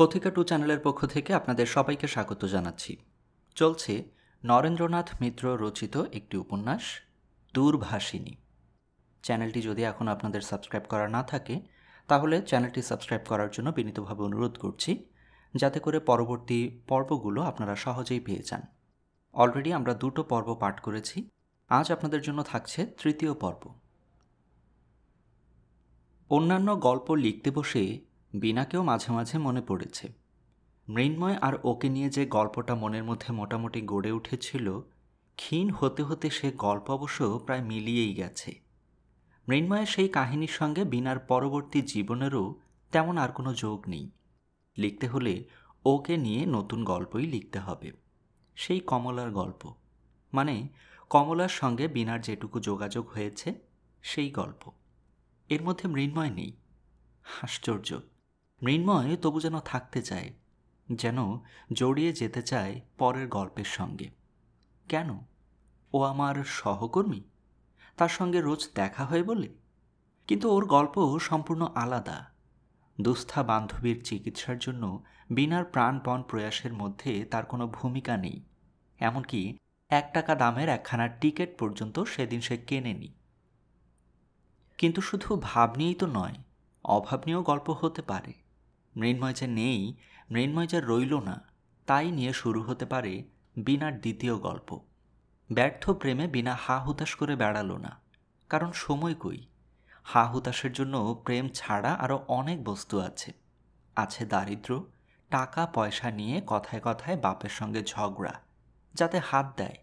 কথিকা টু চ্যানেলের পক্ষ থেকে আপনাদের সবাইকে স্বাগত জানাচ্ছি চলছে নরেন্দ্রনাথ মিত্র রচিত একটি উপন্যাস দূরভাষিনী চ্যানেলটি যদি এখন আপনাদের সাবস্ক্রাইব করা না থাকে তাহলে চ্যানেলটি সাবস্ক্রাইব করার জন্য বিনীতভাবে অনুরোধ করছি যাতে করে পরবর্তী পর্বগুলো আপনারা সহজেই পেয়ে যান অলরেডি আমরা দুটো পর্ব পাঠ করেছি আজ আপনাদের জন্য থাকছে তৃতীয় পর্ব অন্যান্য গল্প লিখতে বসে বিনাকেও মাঝে মাঝে মনে পড়েছে মৃন্ময় আর ওকে নিয়ে যে গল্পটা মনের মধ্যে মোটামুটি গড়ে উঠেছিল ক্ষীণ হতে হতে সে গল্প অবশ্য প্রায় মিলিয়েই গেছে মৃন্ময়ের সেই কাহিনীর সঙ্গে বিনার পরবর্তী জীবনেরও তেমন আর কোনো যোগ নেই লিখতে হলে ওকে নিয়ে নতুন গল্পই লিখতে হবে সেই কমলার গল্প মানে কমলার সঙ্গে বিনার যেটুকু যোগাযোগ হয়েছে সেই গল্প এর মধ্যে মৃন্ময় নেই আশ্চর্য মৃন্ময় তবু যেন থাকতে চায় যেন জড়িয়ে যেতে চায় পরের গল্পের সঙ্গে কেন ও আমার সহকর্মী তার সঙ্গে রোজ দেখা হয় বলে কিন্তু ওর গল্প সম্পূর্ণ আলাদা দুস্থা বান্ধবীর চিকিৎসার জন্য বিনার প্রাণপণ প্রয়াসের মধ্যে তার কোনো ভূমিকা নেই এমনকি এক টাকা দামের একখানা টিকিট পর্যন্ত সেদিন সে কেনেনি কিন্তু শুধু ভাব নিয়েই তো নয় অভাব নিয়েও গল্প হতে পারে মৃন্ময় যে নেই মৃন্ময় যে রইল না তাই নিয়ে শুরু হতে পারে বিনার দ্বিতীয় গল্প ব্যর্থ প্রেমে বিনা হা হুতাশ করে বেড়ালো না কারণ সময় কই হা হুতাশের জন্য প্রেম ছাড়া আরও অনেক বস্তু আছে আছে দারিদ্র টাকা পয়সা নিয়ে কথায় কথায় বাপের সঙ্গে ঝগড়া যাতে হাত দেয়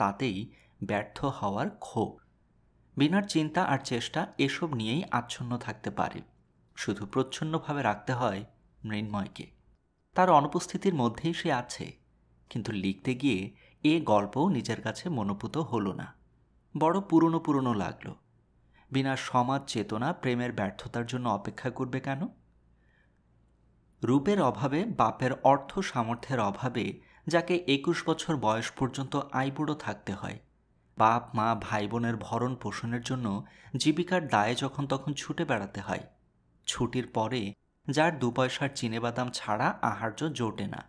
তাতেই ব্যর্থ হওয়ার ক্ষোভ বিনার চিন্তা আর চেষ্টা এসব নিয়েই আচ্ছন্ন থাকতে পারে শুধু প্রচ্ছন্নভাবে রাখতে হয় মৃন্ময়কে তার অনুপস্থিতির মধ্যেই সে আছে কিন্তু লিখতে গিয়ে এ গল্প নিজের কাছে মনোপুত হলো না বড় পুরনো পুরনো লাগলো বিনা সমাজ চেতনা প্রেমের ব্যর্থতার জন্য অপেক্ষা করবে কেন রূপের অভাবে বাপের অর্থ সামর্থ্যের অভাবে যাকে একুশ বছর বয়স পর্যন্ত আইবুড়ো থাকতে হয় বাপ মা ভাই বোনের ভরণ পোষণের জন্য জীবিকার দায়ে যখন তখন ছুটে বেড়াতে হয় ছুটির পরে যার দুপয়সার চিনেবাদাম ছাড়া আহার্য জোটে না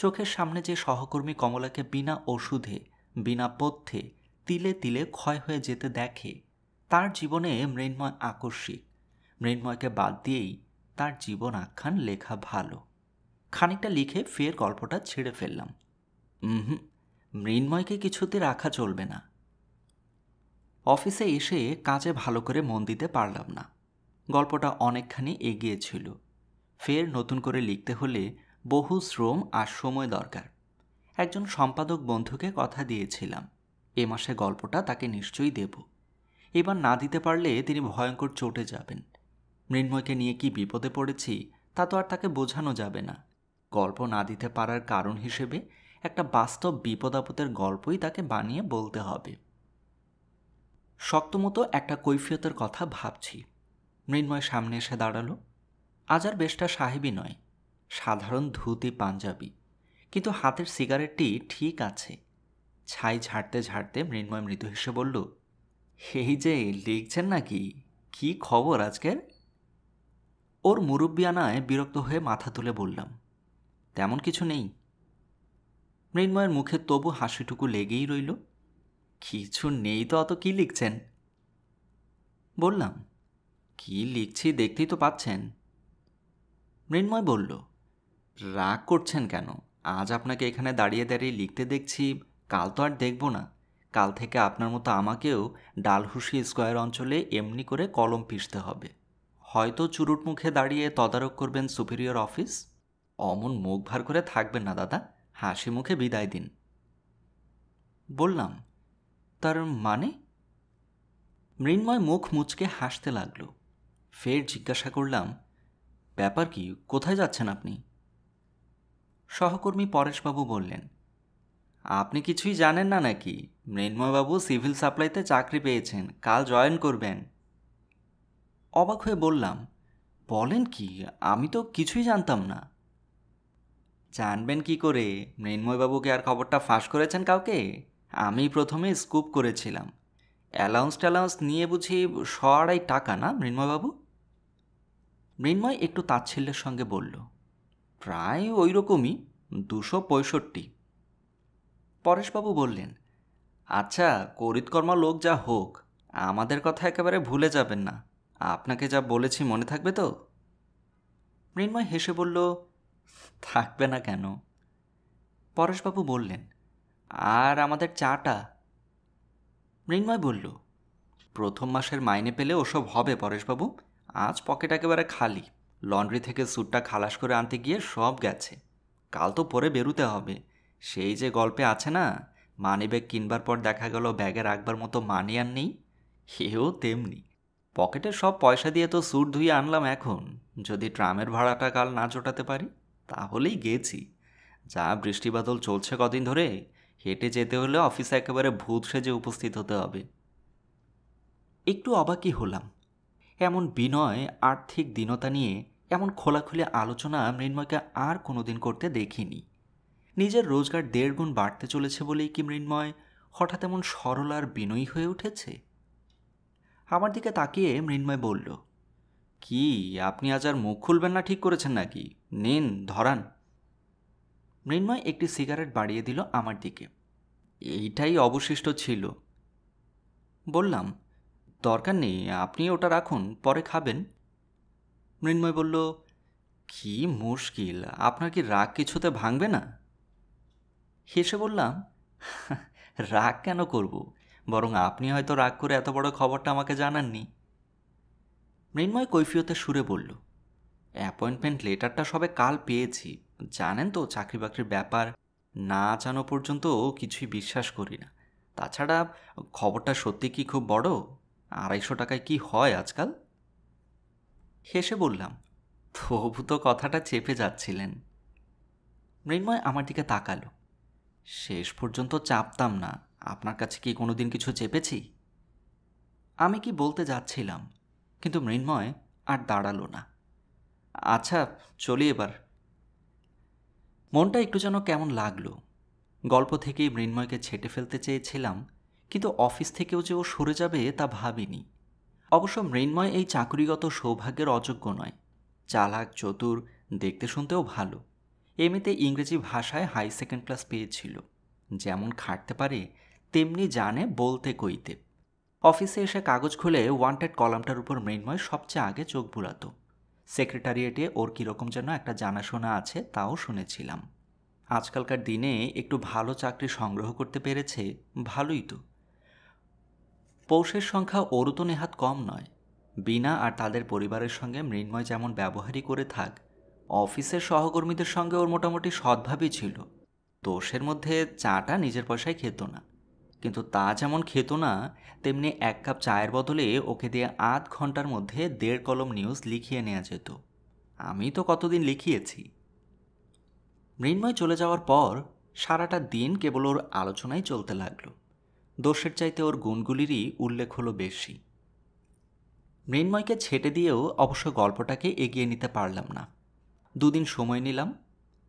চোখের সামনে যে সহকর্মী কমলাকে বিনা ওষুধে বিনা পথ্যে তিলে তিলে ক্ষয় হয়ে যেতে দেখে তার জীবনে মৃন্ময় আকস্মিক মৃন্ময়কে বাদ দিয়েই তার জীবন আখ্যান লেখা ভালো খানিকটা লিখে ফের গল্পটা ছেড়ে ফেললাম হুম মৃন্ময়কে কিছুতে রাখা চলবে না অফিসে এসে কাজে ভালো করে মন দিতে পারলাম না গল্পটা অনেকখানি এগিয়েছিল ফের নতুন করে লিখতে হলে বহু শ্রম আর সময় দরকার একজন সম্পাদক বন্ধুকে কথা দিয়েছিলাম এ মাসে গল্পটা তাকে নিশ্চয়ই দেব এবার না দিতে পারলে তিনি ভয়ঙ্কর চটে যাবেন মৃন্ময়কে নিয়ে কি বিপদে পড়েছি তা তো আর তাকে বোঝানো যাবে না গল্প না দিতে পারার কারণ হিসেবে একটা বাস্তব বিপদ আপদের গল্পই তাকে বানিয়ে বলতে হবে শক্তমতো একটা কৈফিয়তের কথা ভাবছি মৃন্ময় সামনে এসে দাঁড়ালো আজ আর বেশটা সাহেবই নয় সাধারণ ধুতি পাঞ্জাবি কিন্তু হাতের সিগারেটটি ঠিক আছে ছাই ঝাড়তে ঝাড়তে মৃন্ময় মৃদু হেসে বলল এই যে লিখছেন নাকি কি খবর আজকের ওর আনায় বিরক্ত হয়ে মাথা তুলে বললাম তেমন কিছু নেই মৃন্ময়ের মুখে তবু হাসিটুকু লেগেই রইল কিছু নেই তো অত কি লিখছেন বললাম কি লিখছি দেখতেই তো পাচ্ছেন মৃন্ময় বলল রাগ করছেন কেন আজ আপনাকে এখানে দাঁড়িয়ে দাঁড়িয়ে লিখতে দেখছি কাল তো আর দেখব না কাল থেকে আপনার মতো আমাকেও ডালহুসি স্কোয়ার অঞ্চলে এমনি করে কলম পিষতে হবে হয়তো চুরুট মুখে দাঁড়িয়ে তদারক করবেন সুপিরিয়র অফিস অমন মুখ ভার করে থাকবেন না দাদা হাসি মুখে বিদায় দিন বললাম তার মানে মৃন্ময় মুখ মুচকে হাসতে লাগলো ফের জিজ্ঞাসা করলাম ব্যাপার কি কোথায় যাচ্ছেন আপনি সহকর্মী পরেশবাবু বললেন আপনি কিছুই জানেন না নাকি মৃন্ময়বাবু সিভিল সাপ্লাইতে চাকরি পেয়েছেন কাল জয়েন করবেন অবাক হয়ে বললাম বলেন কি আমি তো কিছুই জানতাম না জানবেন কি করে মৃন্ময়বাবুকে আর খবরটা ফাঁস করেছেন কাউকে আমি প্রথমে স্কুপ করেছিলাম অ্যালাউন্স ট্যালাউন্স নিয়ে বুঝি শ আড়াই টাকা না মৃন্ময়বাবু মৃন্ময় একটু তাচ্ছিল্যের সঙ্গে বলল প্রায় ওই রকমই দুশো পঁয়ষট্টি পরেশবাবু বললেন আচ্ছা করিতকর্মা লোক যা হোক আমাদের কথা একেবারে ভুলে যাবেন না আপনাকে যা বলেছি মনে থাকবে তো মৃন্ময় হেসে বলল থাকবে না কেন পরেশবাবু বললেন আর আমাদের চাটা মৃন্ময় বলল প্রথম মাসের মাইনে পেলে ওসব হবে পরেশবাবু আজ পকেট একেবারে খালি লন্ড্রি থেকে স্যুটটা খালাস করে আনতে গিয়ে সব গেছে কাল তো পরে বেরুতে হবে সেই যে গল্পে আছে না মানি ব্যাগ কিনবার পর দেখা গেল ব্যাগে রাখবার মতো মানি আর নেই হেও তেমনি পকেটে সব পয়সা দিয়ে তো স্যুট ধুয়ে আনলাম এখন যদি ট্রামের ভাড়াটা কাল না জোটাতে পারি তাহলেই গেছি যা বৃষ্টি বাদল চলছে কদিন ধরে হেঁটে যেতে হলে অফিসে একেবারে ভূত সেজে উপস্থিত হতে হবে একটু অবাকই হলাম এমন বিনয় আর্থিক দীনতা নিয়ে এমন খোলাখুলি আলোচনা মৃন্ময়কে আর কোনোদিন করতে দেখিনি নিজের রোজগার দেড় গুণ বাড়তে চলেছে বলেই কি মৃন্ময় হঠাৎ এমন সরল আর বিনয়ী হয়ে উঠেছে আমার দিকে তাকিয়ে মৃন্ময় বলল কি আপনি আজ আর মুখ খুলবেন না ঠিক করেছেন নাকি নিন ধরান মৃন্ময় একটি সিগারেট বাড়িয়ে দিল আমার দিকে এইটাই অবশিষ্ট ছিল বললাম দরকার নেই আপনি ওটা রাখুন পরে খাবেন মৃন্ময় বলল কি মুশকিল আপনার কি রাগ কিছুতে ভাঙবে না হেসে বললাম হ্যাঁ, রাগ কেন করব বরং আপনি হয়তো রাগ করে এত বড় খবরটা আমাকে জানাননি মৃন্ময় কৈফিয়তে সুরে বলল অ্যাপয়েন্টমেন্ট লেটারটা সবে কাল পেয়েছি জানেন তো চাকরি বাকরির ব্যাপার না জানো পর্যন্ত কিছুই বিশ্বাস করি না তাছাড়া খবরটা সত্যি কি খুব বড় আড়াইশো টাকায় কি হয় আজকাল হেসে বললাম তবু তো কথাটা চেপে যাচ্ছিলেন মৃন্ময় আমার দিকে তাকালো শেষ পর্যন্ত চাপতাম না আপনার কাছে কি কোনো দিন কিছু চেপেছি আমি কি বলতে যাচ্ছিলাম কিন্তু মৃন্ময় আর দাঁড়ালো না আচ্ছা চলি এবার মনটা একটু যেন কেমন লাগলো গল্প থেকেই মৃন্ময়কে ছেটে ফেলতে চেয়েছিলাম কিন্তু অফিস থেকেও যে ও সরে যাবে তা ভাবিনি অবশ্য মৃন্ময় এই চাকরিগত সৌভাগ্যের অযোগ্য নয় চালাক চতুর দেখতে শুনতেও ভালো এমনিতে ইংরেজি ভাষায় হাই সেকেন্ড ক্লাস পেয়েছিল যেমন খাটতে পারে তেমনি জানে বলতে কইতে অফিসে এসে কাগজ খুলে ওয়ান্টেড কলামটার উপর মৃন্ময় সবচেয়ে আগে চোখ বুলাত সেক্রেটারিয়েটে ওর কীরকম যেন একটা জানাশোনা আছে তাও শুনেছিলাম আজকালকার দিনে একটু ভালো চাকরি সংগ্রহ করতে পেরেছে ভালোই তো পৌষের সংখ্যা ওরও তো নেহাত কম নয় বিনা আর তাদের পরিবারের সঙ্গে মৃন্ময় যেমন ব্যবহারই করে থাক অফিসের সহকর্মীদের সঙ্গে ওর মোটামুটি সদ্ভাবই ছিল দোষের মধ্যে চাটা নিজের পয়সায় খেত না কিন্তু তা যেমন খেত না তেমনি এক কাপ চায়ের বদলে ওকে দিয়ে আধ ঘন্টার মধ্যে দেড় কলম নিউজ লিখিয়ে নেওয়া যেত আমি তো কতদিন লিখিয়েছি মৃন্ময় চলে যাওয়ার পর সারাটা দিন কেবল ওর আলোচনাই চলতে লাগলো দোষের চাইতে ওর গুণগুলিরই উল্লেখ হলো বেশি মৃন্ময়কে ছেটে দিয়েও অবশ্য গল্পটাকে এগিয়ে নিতে পারলাম না দুদিন সময় নিলাম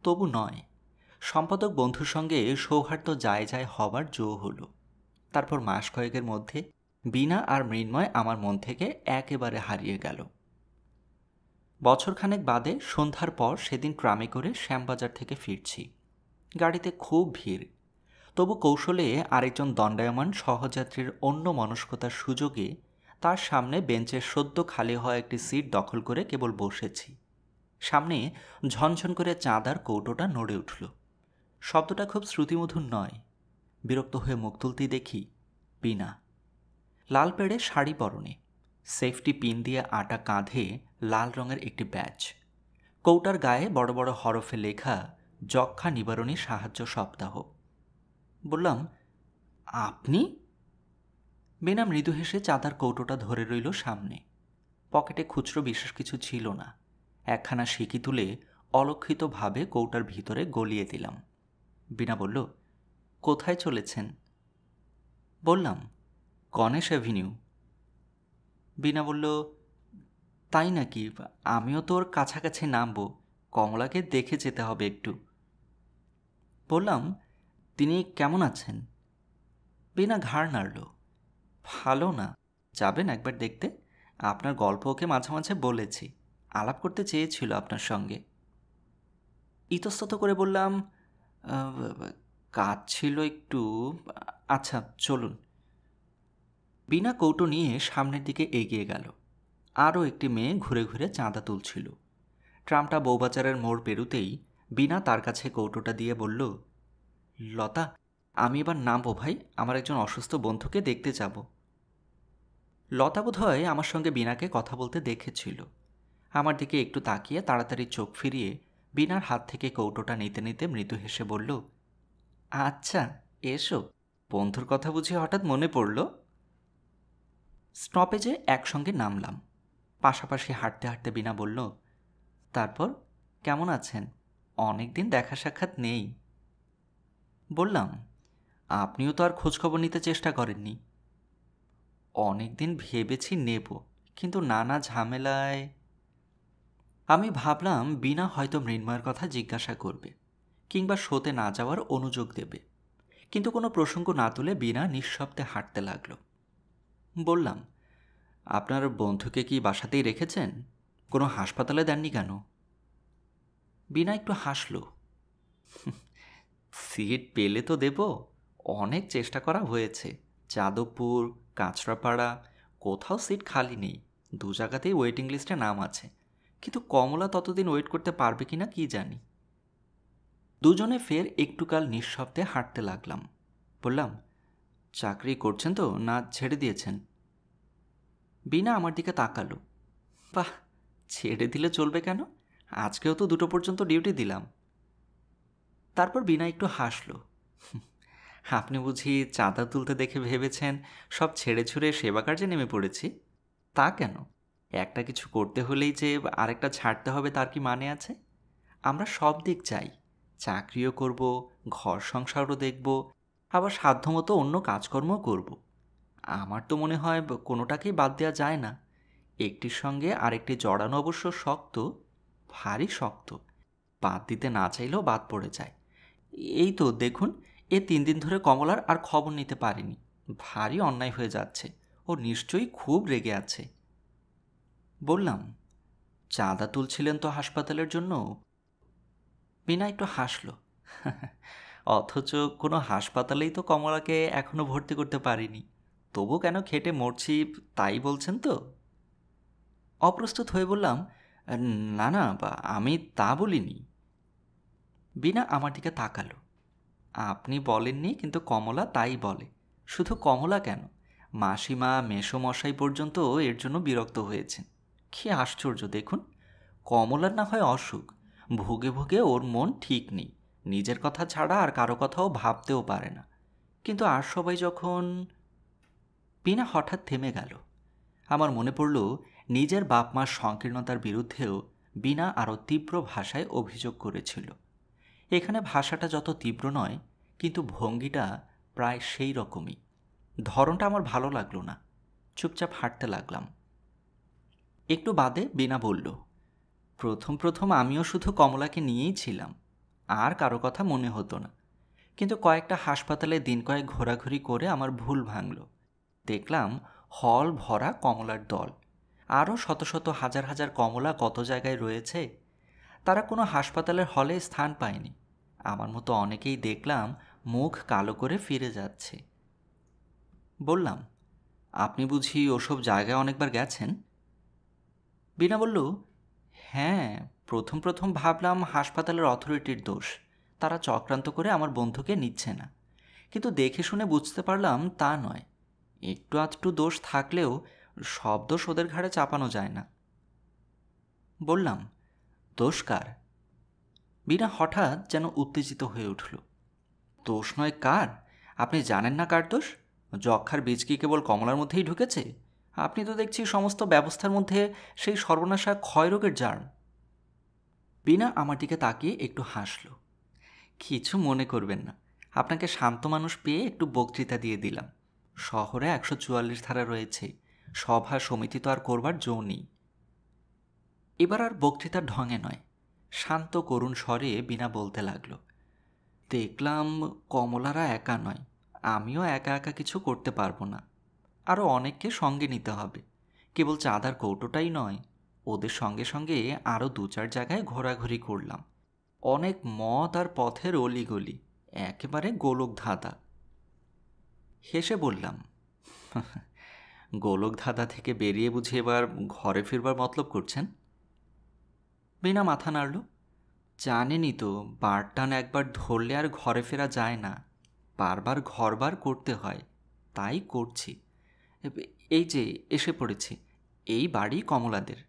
তবু নয় সম্পাদক বন্ধুর সঙ্গে সৌহার্দ্য যায় যায় হবার জো হল তারপর মাস কয়েকের মধ্যে বিনা আর মৃন্ময় আমার মন থেকে একেবারে হারিয়ে গেল বছরখানেক বাদে সন্ধ্যার পর সেদিন ট্রামে করে শ্যামবাজার থেকে ফিরছি গাড়িতে খুব ভিড় তবু কৌশলে আরেকজন দণ্ডায়মান সহযাত্রীর অন্য মনস্কতার সুযোগে তার সামনে বেঞ্চের সদ্য খালি হওয়া একটি সিট দখল করে কেবল বসেছি সামনে ঝনঝন করে চাঁদার কৌটোটা নড়ে উঠল শব্দটা খুব শ্রুতিমধুর নয় বিরক্ত হয়ে মুখ তুলতে দেখি পিনা লাল পেড়ে শাড়ি পরনে সেফটি পিন দিয়ে আটা কাঁধে লাল রঙের একটি ব্যাচ কৌটার গায়ে বড় বড় হরফে লেখা যক্ষা নিবারণী সাহায্য সপ্তাহ বললাম আপনি বেনা মৃদু হেসে চাঁদার কৌটোটা ধরে রইল সামনে পকেটে খুচরো বিশেষ কিছু ছিল না একখানা সিকি তুলে অলক্ষিতভাবে কৌটার ভিতরে গলিয়ে দিলাম বিনা বলল কোথায় চলেছেন বললাম গণেশ অ্যাভিনিউ বিনা বলল তাই নাকি আমিও তোর কাছাকাছি নামবো কমলাকে দেখে যেতে হবে একটু বললাম তিনি কেমন আছেন বিনা ঘাড় নাড়ল ভালো না যাবেন একবার দেখতে আপনার গল্প ওকে মাঝে মাঝে বলেছি আলাপ করতে চেয়েছিল আপনার সঙ্গে ইতস্তত করে বললাম কাজ ছিল একটু আচ্ছা চলুন বিনা কৌটো নিয়ে সামনের দিকে এগিয়ে গেল আরও একটি মেয়ে ঘুরে ঘুরে চাঁদা তুলছিল ট্রামটা বৌবাজারের মোড় পেরুতেই বিনা তার কাছে কৌটোটা দিয়ে বলল লতা আমি এবার নামবো ভাই আমার একজন অসুস্থ বন্ধুকে দেখতে যাব লতা বোধ হয় আমার সঙ্গে বিনাকে কথা বলতে দেখেছিল আমার দিকে একটু তাকিয়ে তাড়াতাড়ি চোখ ফিরিয়ে বিনার হাত থেকে কৌটোটা নিতে নিতে মৃদু হেসে বলল আচ্ছা এসো বন্ধুর কথা বুঝে হঠাৎ মনে পড়ল স্টপেজে একসঙ্গে নামলাম পাশাপাশি হাঁটতে হাঁটতে বিনা বলল তারপর কেমন আছেন অনেক দিন দেখা সাক্ষাৎ নেই বললাম আপনিও তো আর খোঁজখবর নিতে চেষ্টা করেননি অনেকদিন ভেবেছি নেব কিন্তু নানা ঝামেলায় আমি ভাবলাম বিনা হয়তো মৃন্ময়ের কথা জিজ্ঞাসা করবে কিংবা শোতে না যাওয়ার অনুযোগ দেবে কিন্তু কোনো প্রসঙ্গ না তুলে বিনা নিঃশব্দে হাঁটতে লাগলো বললাম আপনার বন্ধুকে কি বাসাতেই রেখেছেন কোনো হাসপাতালে দেননি কেন বিনা একটু হাসল সিট পেলে তো দেব অনেক চেষ্টা করা হয়েছে যাদবপুর কাঁচরাপাড়া কোথাও সিট খালি নেই দু জায়গাতেই ওয়েটিং লিস্টে নাম আছে কিন্তু কমলা ততদিন ওয়েট করতে পারবে কি না কি জানি দুজনে ফের একটুকাল নিঃশব্দে হাঁটতে লাগলাম বললাম চাকরি করছেন তো না ছেড়ে দিয়েছেন বিনা আমার দিকে তাকালো বাহ ছেড়ে দিলে চলবে কেন আজকেও তো দুটো পর্যন্ত ডিউটি দিলাম তারপর বিনা একটু হাসল আপনি বুঝি চাঁদা তুলতে দেখে ভেবেছেন সব ছেড়ে ছুড়ে সেবা কার্যে নেমে পড়েছি তা কেন একটা কিছু করতে হলেই যে আরেকটা ছাড়তে হবে তার কি মানে আছে আমরা সব দিক চাই চাকরিও করব ঘর সংসারও দেখব আবার সাধ্যমতো অন্য কাজকর্মও করব আমার তো মনে হয় কোনোটাকেই বাদ দেওয়া যায় না একটির সঙ্গে আরেকটি জড়ানো অবশ্য শক্ত ভারী শক্ত বাদ দিতে না চাইলেও বাদ পড়ে যায় এই তো দেখুন এ তিন দিন ধরে কমলার আর খবর নিতে পারিনি ভারী অন্যায় হয়ে যাচ্ছে ও নিশ্চয়ই খুব রেগে আছে বললাম চাঁদা তুলছিলেন তো হাসপাতালের জন্য বিনা একটু হাসল অথচ কোনো হাসপাতালেই তো কমলাকে এখনও ভর্তি করতে পারিনি তবু কেন খেটে মরছি তাই বলছেন তো অপ্রস্তুত হয়ে বললাম না না আমি তা বলিনি বিনা আমার দিকে তাকালো আপনি বলেননি কিন্তু কমলা তাই বলে শুধু কমলা কেন মাসিমা মেষমশাই পর্যন্ত এর জন্য বিরক্ত হয়েছেন কী আশ্চর্য দেখুন কমলার না হয় অসুখ ভোগে ভোগে ওর মন ঠিক নেই নিজের কথা ছাড়া আর কারো কথাও ভাবতেও পারে না কিন্তু আর সবাই যখন বিনা হঠাৎ থেমে গেল আমার মনে পড়ল নিজের বাপ মার সংকীর্ণতার বিরুদ্ধেও বিনা আরও তীব্র ভাষায় অভিযোগ করেছিল এখানে ভাষাটা যত তীব্র নয় কিন্তু ভঙ্গিটা প্রায় সেই রকমই ধরনটা আমার ভালো লাগলো না চুপচাপ হাঁটতে লাগলাম একটু বাদে বিনা বলল প্রথম প্রথম আমিও শুধু কমলাকে নিয়েই ছিলাম আর কারো কথা মনে হতো না কিন্তু কয়েকটা হাসপাতালে দিন কয়েক ঘোরাঘুরি করে আমার ভুল ভাঙল দেখলাম হল ভরা কমলার দল আরও শত শত হাজার হাজার কমলা কত জায়গায় রয়েছে তারা কোনো হাসপাতালের হলে স্থান পায়নি আমার মতো অনেকেই দেখলাম মুখ কালো করে ফিরে যাচ্ছে বললাম আপনি বুঝি ওসব জায়গায় অনেকবার গেছেন বিনা বলল হ্যাঁ প্রথম প্রথম ভাবলাম হাসপাতালের অথরিটির দোষ তারা চক্রান্ত করে আমার বন্ধুকে নিচ্ছে না কিন্তু দেখে শুনে বুঝতে পারলাম তা নয় একটু আধটু দোষ থাকলেও সব দোষ ওদের ঘাড়ে চাপানো যায় না বললাম দোষ কার বিনা হঠাৎ যেন উত্তেজিত হয়ে উঠল দোষ নয় কার আপনি জানেন না কার দোষ যক্ষার বীজ কি কেবল কমলার মধ্যেই ঢুকেছে আপনি তো দেখছি সমস্ত ব্যবস্থার মধ্যে সেই সর্বনাশা ক্ষয়রোগের জার্ম বিনা আমার দিকে তাকিয়ে একটু হাসল কিছু মনে করবেন না আপনাকে শান্ত মানুষ পেয়ে একটু বক্তৃতা দিয়ে দিলাম শহরে একশো চুয়াল্লিশ ধারা রয়েছে সভা সমিতি তো আর করবার জো নেই এবার আর বক্তৃতার ঢঙে নয় শান্ত করুণ স্বরে বিনা বলতে লাগল দেখলাম কমলারা একা নয় আমিও একা একা কিছু করতে পারবো না আরও অনেককে সঙ্গে নিতে হবে কেবল চাঁদার কৌটোটাই নয় ওদের সঙ্গে সঙ্গে আরও দু চার জায়গায় ঘোরাঘুরি করলাম অনেক মত আর পথের অলিগলি একেবারে গোলক ধাঁধা হেসে বললাম গোলক ধাঁধা থেকে বেরিয়ে বুঝে এবার ঘরে ফিরবার মতলব করছেন না মাথা নাড়ল জানেনি তো বারটান একবার ধরলে আর ঘরে ফেরা যায় না বারবার ঘরবার করতে হয় তাই করছি এই যে এসে পড়েছি এই বাড়ি কমলাদের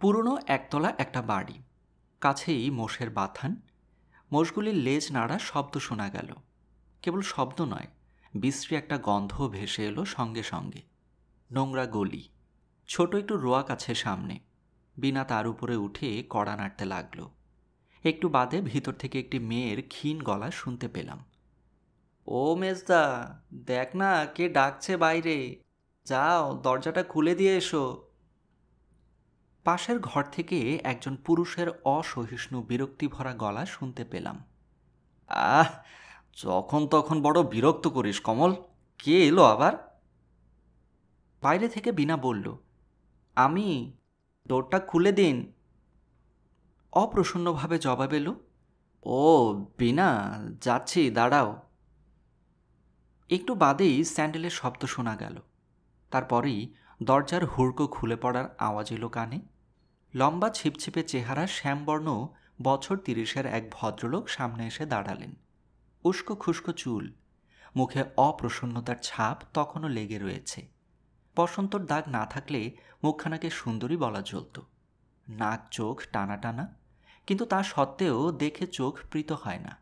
পুরনো একতলা একটা বাড়ি কাছেই মোষের বাথান মোষগুলির লেজ নাড়া শব্দ শোনা গেল কেবল শব্দ নয় বিশ্রী একটা গন্ধ ভেসে এলো সঙ্গে সঙ্গে নোংরা গলি ছোট একটু রোয়া কাছে সামনে বিনা তার উপরে উঠে কড়া নাড়তে লাগল একটু বাদে ভিতর থেকে একটি মেয়ের ক্ষীণ গলা শুনতে পেলাম ও মেজদা দেখ না কে ডাকছে বাইরে যাও দরজাটা খুলে দিয়ে এসো পাশের ঘর থেকে একজন পুরুষের অসহিষ্ণু বিরক্তি ভরা গলা শুনতে পেলাম আহ যখন তখন বড় বিরক্ত করিস কমল কে এলো আবার বাইরে থেকে বিনা বলল আমি ডোরটা খুলে দিন অপ্রসন্নভাবে জবাব এলো ও বিনা যাচ্ছি দাঁড়াও একটু বাদেই স্যান্ডেলের শব্দ শোনা গেল তারপরেই দরজার হুড়কো খুলে পড়ার আওয়াজ এলো কানে লম্বা ছিপছিপে চেহারা শ্যামবর্ণ বছর তিরিশের এক ভদ্রলোক সামনে এসে দাঁড়ালেন উস্কো খুস্কো চুল মুখে অপ্রসন্নতার ছাপ তখনও লেগে রয়েছে বসন্তর দাগ না থাকলে মুখখানাকে সুন্দরী বলা চলত নাক চোখ টানা টানা কিন্তু তা সত্ত্বেও দেখে চোখ প্রীত হয় না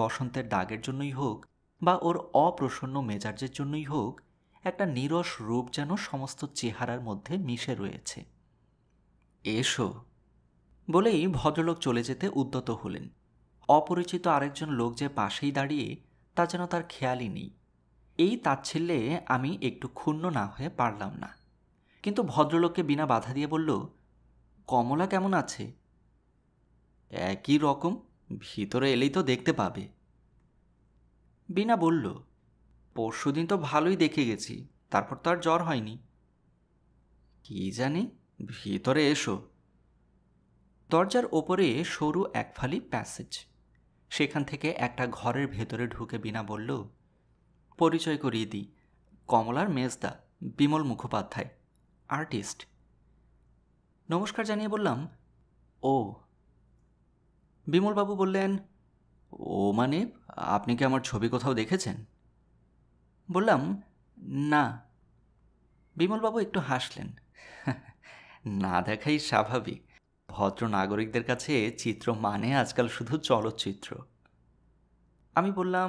বসন্তের দাগের জন্যই হোক বা ওর অপ্রসন্ন মেজাজের জন্যই হোক একটা নিরস রূপ যেন সমস্ত চেহারার মধ্যে মিশে রয়েছে এসো বলেই ভদ্রলোক চলে যেতে উদ্যত হলেন অপরিচিত আরেকজন লোক যে পাশেই দাঁড়িয়ে তা যেন তার খেয়ালই নেই এই তাচ্ছিল্যে আমি একটু ক্ষুণ্ণ না হয়ে পারলাম না কিন্তু ভদ্রলোককে বিনা বাধা দিয়ে বলল কমলা কেমন আছে একই রকম ভিতরে এলেই তো দেখতে পাবে বিনা বলল পরশুদিন তো ভালোই দেখে গেছি তারপর তো আর জ্বর হয়নি কি জানি ভিতরে এসো দরজার ওপরে সরু এক ফালি প্যাসেজ সেখান থেকে একটা ঘরের ভেতরে ঢুকে বিনা বলল পরিচয় করিয়ে দিই কমলার মেজদা বিমল মুখোপাধ্যায় আর্টিস্ট নমস্কার জানিয়ে বললাম ও বিমলবাবু বললেন ও মানে আপনি কি আমার ছবি কোথাও দেখেছেন বললাম না বিমলবাবু একটু হাসলেন না দেখাই স্বাভাবিক ভদ্র নাগরিকদের কাছে চিত্র মানে আজকাল শুধু চলচ্চিত্র আমি বললাম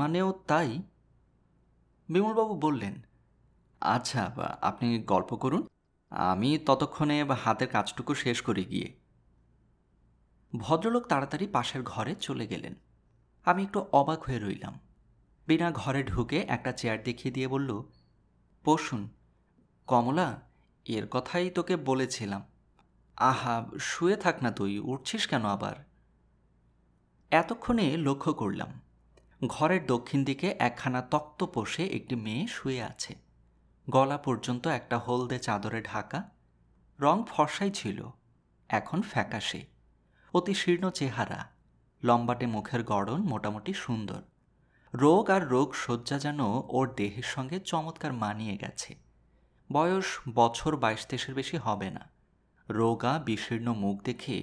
মানেও তাই বিমলবাবু বললেন আচ্ছা আপনি গল্প করুন আমি ততক্ষণে হাতের কাজটুকু শেষ করে গিয়ে ভদ্রলোক তাড়াতাড়ি পাশের ঘরে চলে গেলেন আমি একটু অবাক হয়ে রইলাম বিনা ঘরে ঢুকে একটা চেয়ার দেখিয়ে দিয়ে বলল বসুন কমলা এর কথাই তোকে বলেছিলাম আহা শুয়ে থাক না তুই উঠছিস কেন আবার এতক্ষণে লক্ষ্য করলাম ঘরের দক্ষিণ দিকে একখানা তক্ত পোষে একটি মেয়ে শুয়ে আছে গলা পর্যন্ত একটা হলদে চাদরে ঢাকা রং ফর্সাই ছিল এখন ফ্যাকাশে অতি শীর্ণ চেহারা লম্বাটে মুখের গড়ন মোটামুটি সুন্দর রোগ আর রোগ শয্যা যেন ওর দেহের সঙ্গে চমৎকার মানিয়ে গেছে বয়স বছর বাইশ দেশের বেশি হবে না রোগা বিশীর্ণ মুখ দেখে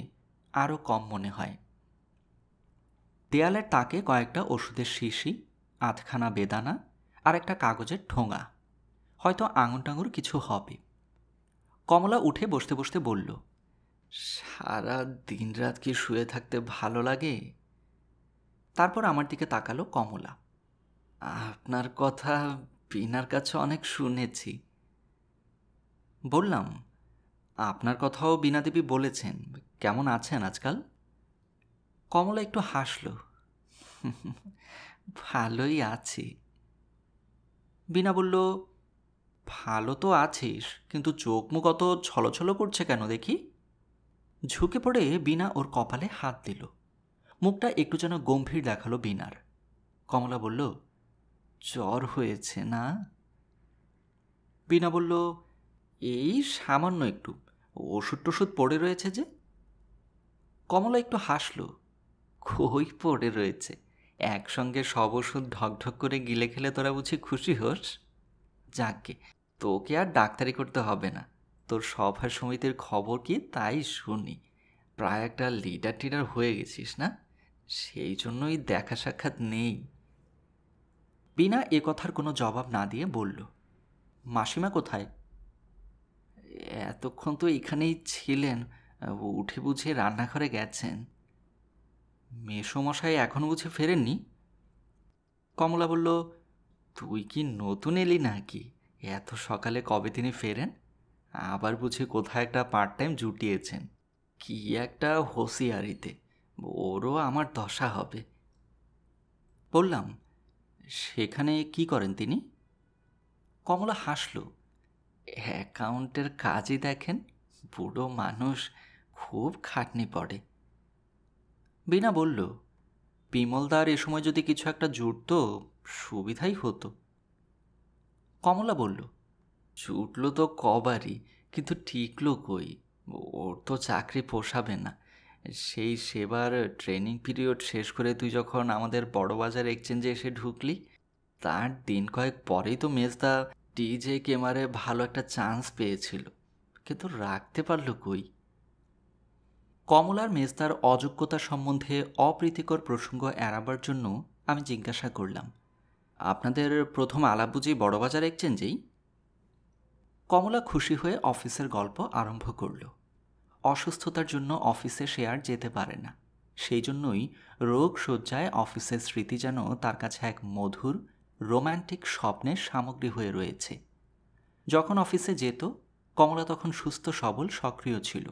আরও কম মনে হয় দেয়ালের তাকে কয়েকটা ওষুধের শিশি আধখানা বেদানা আর একটা কাগজের ঠোঙা হয়তো আঙুন টাঙুর কিছু হবে কমলা উঠে বসতে বসতে বলল সারা দিন রাত কি শুয়ে থাকতে ভালো লাগে তারপর আমার দিকে তাকালো কমলা আপনার কথা বিনার কাছে অনেক শুনেছি বললাম আপনার কথাও বীণাদেবী বলেছেন কেমন আছেন আজকাল কমলা একটু হাসলো ভালোই আছি বিনা বলল ভালো তো আছিস কিন্তু চোখ মুখ অত ছলোছলো করছে কেন দেখি ঝুঁকে পড়ে বিনা ওর কপালে হাত দিল মুখটা একটু যেন গম্ভীর দেখালো বিনার কমলা বলল জ্বর হয়েছে না বিনা বলল এই সামান্য একটু ওষুধ টষুধ পড়ে রয়েছে যে কমলা একটু হাসল খই পড়ে রয়েছে একসঙ্গে সব ওষুধ ঢকঢক করে গিলে খেলে তোরা বুঝি খুশি হোস যাকে তোকে আর ডাক্তারি করতে হবে না তোর সভা সমিতির খবর কি তাই শুনি প্রায় একটা লিডার টিডার হয়ে গেছিস না সেই জন্যই দেখা সাক্ষাৎ নেই বিনা এ কথার কোনো জবাব না দিয়ে বলল মাসিমা কোথায় এতক্ষণ তো এখানেই ছিলেন উঠে বুঝে রান্নাঘরে গেছেন মেসোমশাই এখনও বুঝে ফেরেননি কমলা বলল তুই কি নতুন এলি নাকি এত সকালে কবে তিনি ফেরেন আবার বুঝে কোথায় একটা পার্ট টাইম জুটিয়েছেন কি একটা হোসিয়ারিতে ওরও আমার দশা হবে বললাম সেখানে কি করেন তিনি কমলা হাসল অ্যাকাউন্টের কাজই দেখেন বুড়ো মানুষ খুব খাটনি পড়ে বিনা বলল বিমলদার এ সময় যদি কিছু একটা জুটত সুবিধাই হতো কমলা বলল জুটল তো কবারই কিন্তু টিকলো কই ওর তো চাকরি পোষাবে না সেই সেবার ট্রেনিং পিরিয়ড শেষ করে তুই যখন আমাদের বড়বাজার এক্সচেঞ্জে এসে ঢুকলি তার দিন কয়েক পরেই তো মেজদা ডিজে কেমারে ভালো একটা চান্স পেয়েছিল কিন্তু রাখতে পারলো কই কমলার মেজদার অযোগ্যতা সম্বন্ধে অপ্রীতিকর প্রসঙ্গ এড়াবার জন্য আমি জিজ্ঞাসা করলাম আপনাদের প্রথম আলাপ বুঝি বড়বাজার এক্সচেঞ্জেই কমলা খুশি হয়ে অফিসের গল্প আরম্ভ করল অসুস্থতার জন্য অফিসে সে আর যেতে পারে না সেই জন্যই রোগ শয্যায় অফিসের স্মৃতি যেন তার কাছে এক মধুর রোম্যান্টিক স্বপ্নের সামগ্রী হয়ে রয়েছে যখন অফিসে যেত কমলা তখন সুস্থ সবল সক্রিয় ছিল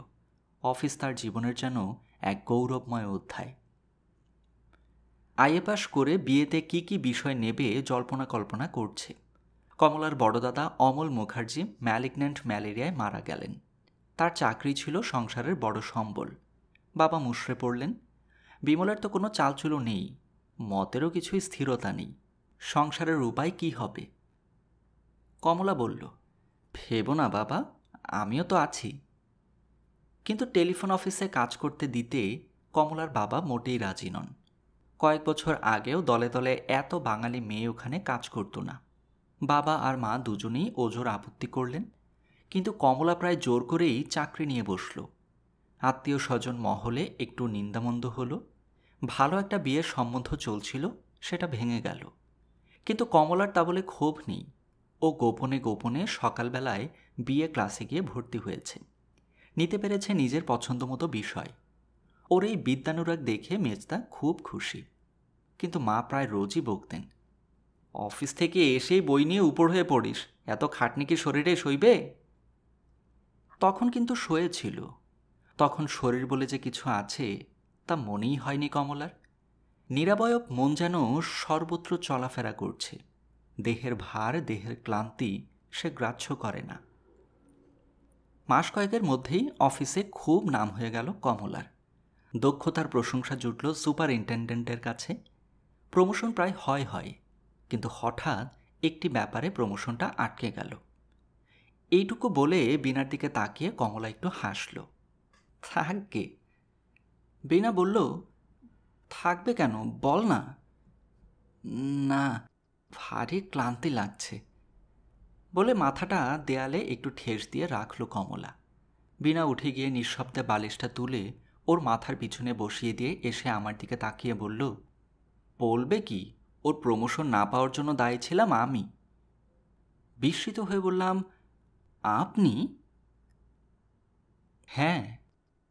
অফিস তার জীবনের যেন এক গৌরবময় অধ্যায় আইএ পাস করে বিয়েতে কি কি বিষয় নেবে জল্পনা কল্পনা করছে কমলার বড়দাদা অমল মুখার্জি ম্যালিগন্যান্ট ম্যালেরিয়ায় মারা গেলেন তার চাকরি ছিল সংসারের বড় সম্বল বাবা মুশড়ে পড়লেন বিমলের তো কোনো চালচুলো নেই মতেরও কিছুই স্থিরতা নেই সংসারের উপায় কি হবে কমলা বলল ভেব না বাবা আমিও তো আছি কিন্তু টেলিফোন অফিসে কাজ করতে দিতে কমলার বাবা মোটেই রাজি নন কয়েক বছর আগেও দলে দলে এত বাঙালি মেয়ে ওখানে কাজ করতো না বাবা আর মা দুজনেই ওজোর আপত্তি করলেন কিন্তু কমলা প্রায় জোর করেই চাকরি নিয়ে বসল আত্মীয় স্বজন মহলে একটু নিন্দামন্দ হলো ভালো একটা বিয়ের সম্বন্ধ চলছিল সেটা ভেঙে গেল কিন্তু কমলার তা বলে ক্ষোভ নেই ও গোপনে গোপনে সকালবেলায় বিয়ে ক্লাসে গিয়ে ভর্তি হয়েছে নিতে পেরেছে নিজের পছন্দমতো বিষয় ওর এই বিদ্যানুরাগ দেখে মেজদা খুব খুশি কিন্তু মা প্রায় রোজই বকতেন অফিস থেকে এসেই বই নিয়ে উপর হয়ে পড়িস এত খাটনি কি শরীরে সইবে তখন কিন্তু সয়েছিল তখন শরীর বলে যে কিছু আছে তা মনেই হয়নি কমলার নিরাবয়ব মন যেন সর্বত্র চলাফেরা করছে দেহের ভার দেহের ক্লান্তি সে গ্রাহ্য করে না মাস কয়েকের মধ্যেই অফিসে খুব নাম হয়ে গেল কমলার দক্ষতার প্রশংসা জুটল সুপারিনটেন্ডেন্টের কাছে প্রমোশন প্রায় হয় হয় কিন্তু হঠাৎ একটি ব্যাপারে প্রমোশনটা আটকে গেল এইটুকু বলে বিনার দিকে তাকিয়ে কমলা একটু হাসল থাকবে বিনা বলল থাকবে কেন বল না না ভারী ক্লান্তি লাগছে বলে মাথাটা দেয়ালে একটু ঠেস দিয়ে রাখল কমলা বিনা উঠে গিয়ে নিঃশব্দে বালিশটা তুলে ওর মাথার পিছনে বসিয়ে দিয়ে এসে আমার দিকে তাকিয়ে বলল বলবে কি ওর প্রমোশন না পাওয়ার জন্য দায়ী ছিলাম আমি বিস্মিত হয়ে বললাম আপনি হ্যাঁ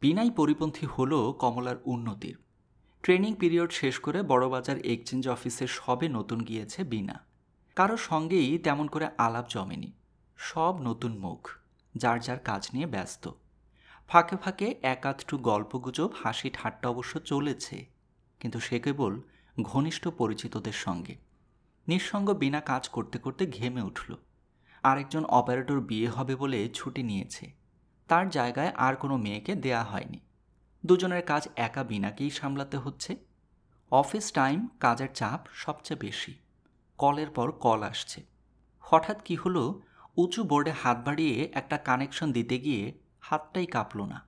বিনাই পরিপন্থী হল কমলার উন্নতির ট্রেনিং পিরিয়ড শেষ করে বড়বাজার এক্সচেঞ্জ অফিসে সবে নতুন গিয়েছে বিনা কারো সঙ্গেই তেমন করে আলাপ জমেনি সব নতুন মুখ যার যার কাজ নিয়ে ব্যস্ত ফাঁকে ফাঁকে একাধটু গল্পগুজব হাসি ঠাট্টা অবশ্য চলেছে কিন্তু সে কেবল ঘনিষ্ঠ পরিচিতদের সঙ্গে নিঃসঙ্গ বিনা কাজ করতে করতে ঘেমে উঠল আরেকজন অপারেটর বিয়ে হবে বলে ছুটি নিয়েছে তার জায়গায় আর কোনো মেয়েকে দেয়া হয়নি দুজনের কাজ একা বিনাকেই সামলাতে হচ্ছে অফিস টাইম কাজের চাপ সবচেয়ে বেশি কলের পর কল আসছে হঠাৎ কি হলো উঁচু বোর্ডে হাত বাড়িয়ে একটা কানেকশন দিতে গিয়ে হাতটাই কাঁপল না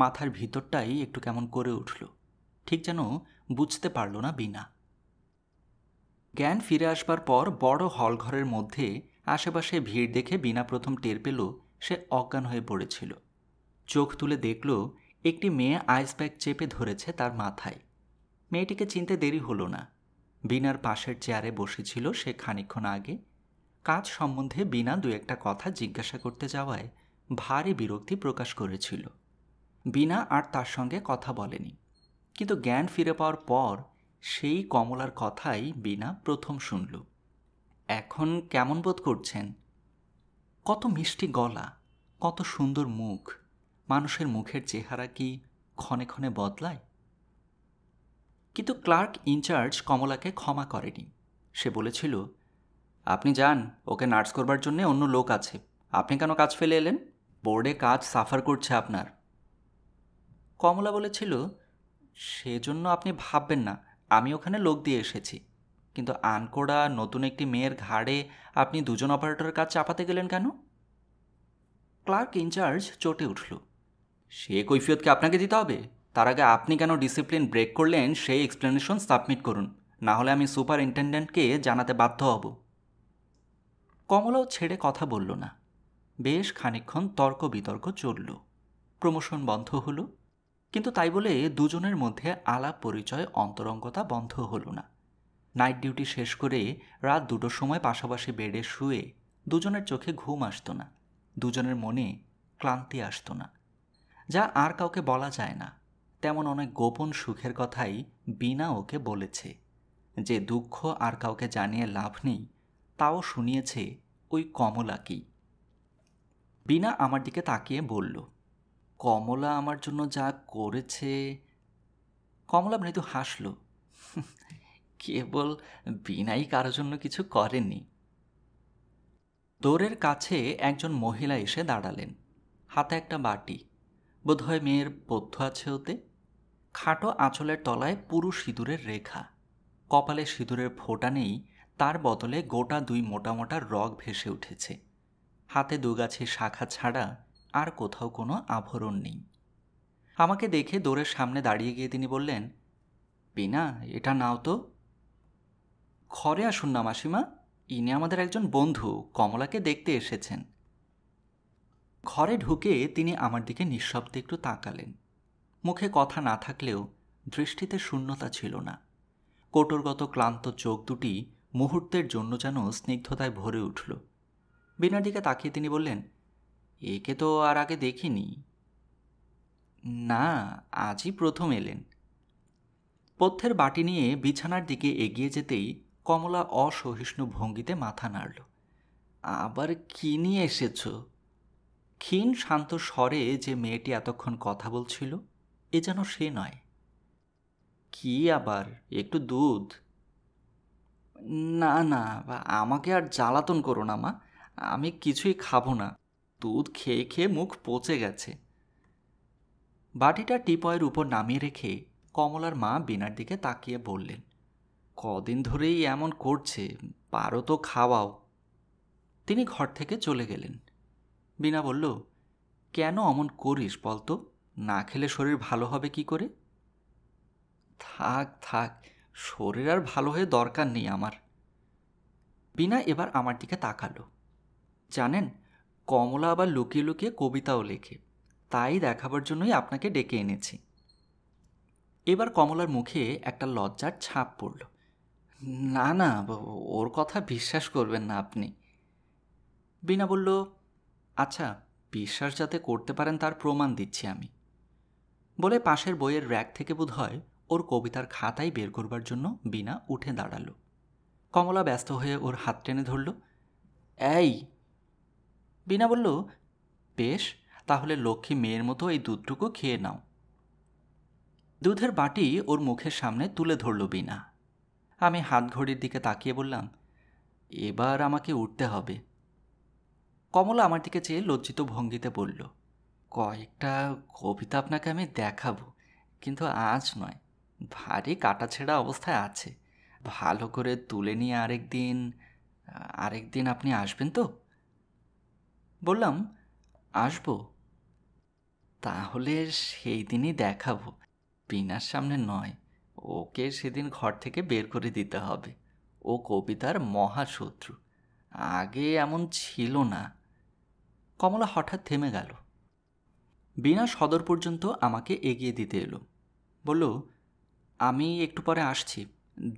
মাথার ভিতরটাই একটু কেমন করে উঠল ঠিক যেন বুঝতে পারল না বিনা জ্ঞান ফিরে আসবার পর বড় হলঘরের মধ্যে আশেপাশে ভিড় দেখে বিনা প্রথম টের পেল সে অজ্ঞান হয়ে পড়েছিল চোখ তুলে দেখল একটি মেয়ে আইস ব্যাগ চেপে ধরেছে তার মাথায় মেয়েটিকে চিনতে দেরি হলো না বিনার পাশের চেয়ারে বসেছিল সে খানিক্ষণ আগে কাজ সম্বন্ধে বিনা দু একটা কথা জিজ্ঞাসা করতে যাওয়ায় ভারী বিরক্তি প্রকাশ করেছিল বিনা আর তার সঙ্গে কথা বলেনি কিন্তু জ্ঞান ফিরে পাওয়ার পর সেই কমলার কথাই বিনা প্রথম শুনল এখন কেমন বোধ করছেন কত মিষ্টি গলা কত সুন্দর মুখ মানুষের মুখের চেহারা কি ক্ষণে ক্ষণে বদলায় কিন্তু ক্লার্ক ইনচার্জ কমলাকে ক্ষমা করেনি সে বলেছিল আপনি যান ওকে নার্স করবার জন্যে অন্য লোক আছে আপনি কেন কাজ ফেলে এলেন বোর্ডে কাজ সাফার করছে আপনার কমলা বলেছিল সেজন্য আপনি ভাববেন না আমি ওখানে লোক দিয়ে এসেছি কিন্তু আনকোড়া নতুন একটি মেয়ের ঘাড়ে আপনি দুজন অপারেটরের কাজ চাপাতে গেলেন কেন ক্লার্ক ইনচার্জ চটে উঠল সে কৈফিয়তকে আপনাকে দিতে হবে তার আগে আপনি কেন ডিসিপ্লিন ব্রেক করলেন সেই এক্সপ্লেনেশন সাবমিট করুন না হলে আমি সুপারিনটেন্ডেন্টকে জানাতে বাধ্য হব কমলাও ছেড়ে কথা বলল না বেশ খানিক্ষণ তর্ক বিতর্ক চলল প্রমোশন বন্ধ হলো কিন্তু তাই বলে দুজনের মধ্যে আলাপ পরিচয় অন্তরঙ্গতা বন্ধ হলো না নাইট ডিউটি শেষ করে রাত দুটোর সময় পাশাপাশি বেডে শুয়ে দুজনের চোখে ঘুম আসতো না দুজনের মনে ক্লান্তি আসতো না যা আর কাউকে বলা যায় না তেমন অনেক গোপন সুখের কথাই বিনা ওকে বলেছে যে দুঃখ আর কাউকে জানিয়ে লাভ নেই তাও শুনিয়েছে ওই কমলাকেই বিনা আমার দিকে তাকিয়ে বলল কমলা আমার জন্য যা করেছে কমলা মৃদু হাসল কেবল বিনাই কারোর জন্য কিছু করেনি দোরের কাছে একজন মহিলা এসে দাঁড়ালেন হাতে একটা বাটি বোধহয় মেয়ের বৌদ্ধ আছে ওতে খাটো আঁচলের তলায় পুরু সিঁদুরের রেখা কপালে সিঁদুরের ফোটা নেই তার বদলে গোটা দুই মোটা মোটা রগ ভেসে উঠেছে হাতে দুগাছে শাখা ছাড়া আর কোথাও কোনো আভরণ নেই আমাকে দেখে দৌড়ের সামনে দাঁড়িয়ে গিয়ে তিনি বললেন বিনা এটা নাও তো ঘরে আসুন না মাসিমা ইনি আমাদের একজন বন্ধু কমলাকে দেখতে এসেছেন ঘরে ঢুকে তিনি আমার দিকে নিঃশব্দে একটু তাকালেন মুখে কথা না থাকলেও দৃষ্টিতে শূন্যতা ছিল না কোটরগত ক্লান্ত চোখ দুটি মুহূর্তের জন্য যেন স্নিগ্ধতায় ভরে উঠল বিনার দিকে তাকিয়ে তিনি বললেন একে তো আর আগে দেখিনি না আজই প্রথম এলেন পথ্যের বাটি নিয়ে বিছানার দিকে এগিয়ে যেতেই কমলা অসহিষ্ণু ভঙ্গিতে মাথা নাড়ল আবার কি নিয়ে এসেছ ক্ষীণ শান্ত স্বরে যে মেয়েটি এতক্ষণ কথা বলছিল এ যেন সে নয় কি আবার একটু দুধ না না আমাকে আর জ্বালাতন করো না মা আমি কিছুই খাবো না দুধ খেয়ে খেয়ে মুখ পচে গেছে বাটিটা টিপয়ের উপর নামিয়ে রেখে কমলার মা বিনার দিকে তাকিয়ে বললেন কদিন ধরেই এমন করছে পারো তো খাওয়াও তিনি ঘর থেকে চলে গেলেন বিনা বলল কেন অমন করিস বলতো না খেলে শরীর ভালো হবে কি করে থাক থাক শরীর আর ভালো হয়ে দরকার নেই আমার বিনা এবার আমার দিকে তাকালো জানেন কমলা আবার লুকিয়ে লুকিয়ে কবিতাও লেখে তাই দেখাবার জন্যই আপনাকে ডেকে এনেছি এবার কমলার মুখে একটা লজ্জার ছাপ পড়ল না না ওর কথা বিশ্বাস করবেন না আপনি বিনা বলল আচ্ছা বিশ্বাস যাতে করতে পারেন তার প্রমাণ দিচ্ছি আমি বলে পাশের বইয়ের র্যাক থেকে বোধ হয় ওর কবিতার খাতাই বের করবার জন্য বিনা উঠে দাঁড়ালো কমলা ব্যস্ত হয়ে ওর হাত টেনে ধরল এই বিনা বলল বেশ তাহলে লক্ষ্মী মেয়ের মতো এই দুধটুকু খেয়ে নাও দুধের বাটি ওর মুখের সামনে তুলে ধরল বিনা আমি হাত ঘড়ির দিকে তাকিয়ে বললাম এবার আমাকে উঠতে হবে কমলা আমার দিকে চেয়ে লজ্জিত ভঙ্গিতে বলল কয়েকটা কবিতা আপনাকে আমি দেখাবো কিন্তু আজ নয় ভারী কাটাছেঁড়া অবস্থায় আছে ভালো করে তুলে নিয়ে আরেক দিন আরেক দিন আপনি আসবেন তো বললাম আসবো তাহলে সেই দিনই দেখাবো বিনার সামনে নয় ওকে সেদিন ঘর থেকে বের করে দিতে হবে ও কবিতার মহাশত্রু আগে এমন ছিল না কমলা হঠাৎ থেমে গেল বিনা সদর পর্যন্ত আমাকে এগিয়ে দিতে এলো বলল আমি একটু পরে আসছি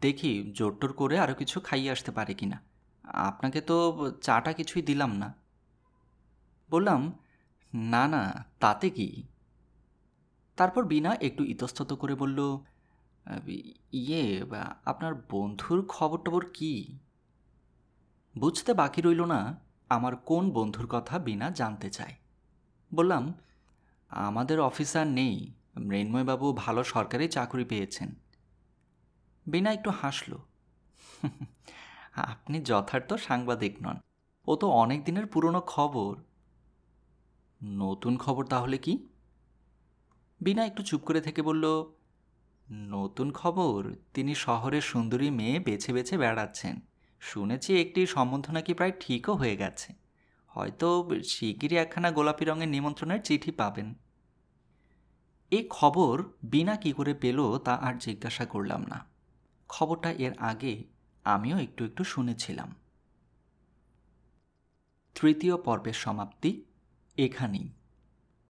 দেখি জোরটোর করে আরও কিছু খাইয়ে আসতে পারে কি না আপনাকে তো চাটা কিছুই দিলাম না বললাম না না তাতে কি তারপর বিনা একটু ইতস্তত করে বলল ইয়ে আপনার বন্ধুর খবর টবর কী বুঝতে বাকি রইল না আমার কোন বন্ধুর কথা বিনা জানতে চায় বললাম আমাদের অফিসার নেই মৃন্ময়বাবু ভালো সরকারি চাকরি পেয়েছেন বিনা একটু হাসল আপনি যথার্থ সাংবাদিক নন ও তো অনেক দিনের পুরনো খবর নতুন খবর তাহলে কি বিনা একটু চুপ করে থেকে বলল নতুন খবর তিনি শহরের সুন্দরী মেয়ে বেছে বেছে বেড়াচ্ছেন শুনেছি একটি সম্বন্ধ নাকি প্রায় ঠিকও হয়ে গেছে হয়তো শিগগিরই একখানা গোলাপি রঙের নিমন্ত্রণের চিঠি পাবেন এ খবর বিনা কী করে পেল তা আর জিজ্ঞাসা করলাম না খবরটা এর আগে আমিও একটু একটু শুনেছিলাম তৃতীয় পর্বের সমাপ্তি এখানেই